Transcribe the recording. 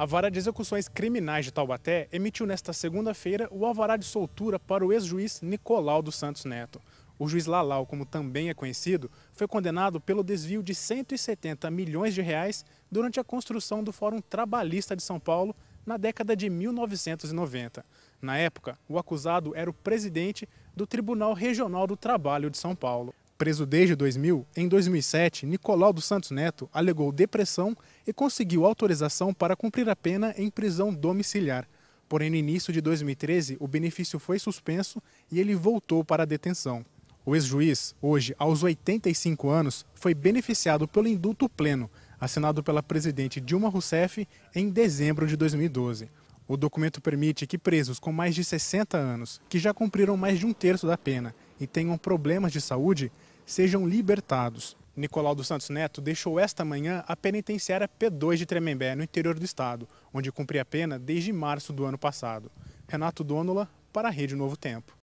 A Vara de Execuções Criminais de Taubaté emitiu nesta segunda-feira o alvará de soltura para o ex-juiz Nicolau dos Santos Neto. O juiz Lalau, como também é conhecido, foi condenado pelo desvio de 170 milhões de reais durante a construção do Fórum Trabalhista de São Paulo na década de 1990. Na época, o acusado era o presidente do Tribunal Regional do Trabalho de São Paulo. Preso desde 2000, em 2007, Nicolau dos Santos Neto alegou depressão e conseguiu autorização para cumprir a pena em prisão domiciliar. Porém, no início de 2013, o benefício foi suspenso e ele voltou para a detenção. O ex-juiz, hoje aos 85 anos, foi beneficiado pelo indulto pleno, assinado pela presidente Dilma Rousseff em dezembro de 2012. O documento permite que presos com mais de 60 anos, que já cumpriram mais de um terço da pena e tenham problemas de saúde, sejam libertados. Nicolau dos Santos Neto deixou esta manhã a penitenciária P2 de Tremembé, no interior do estado, onde cumpria a pena desde março do ano passado. Renato Donola, para a Rede Novo Tempo.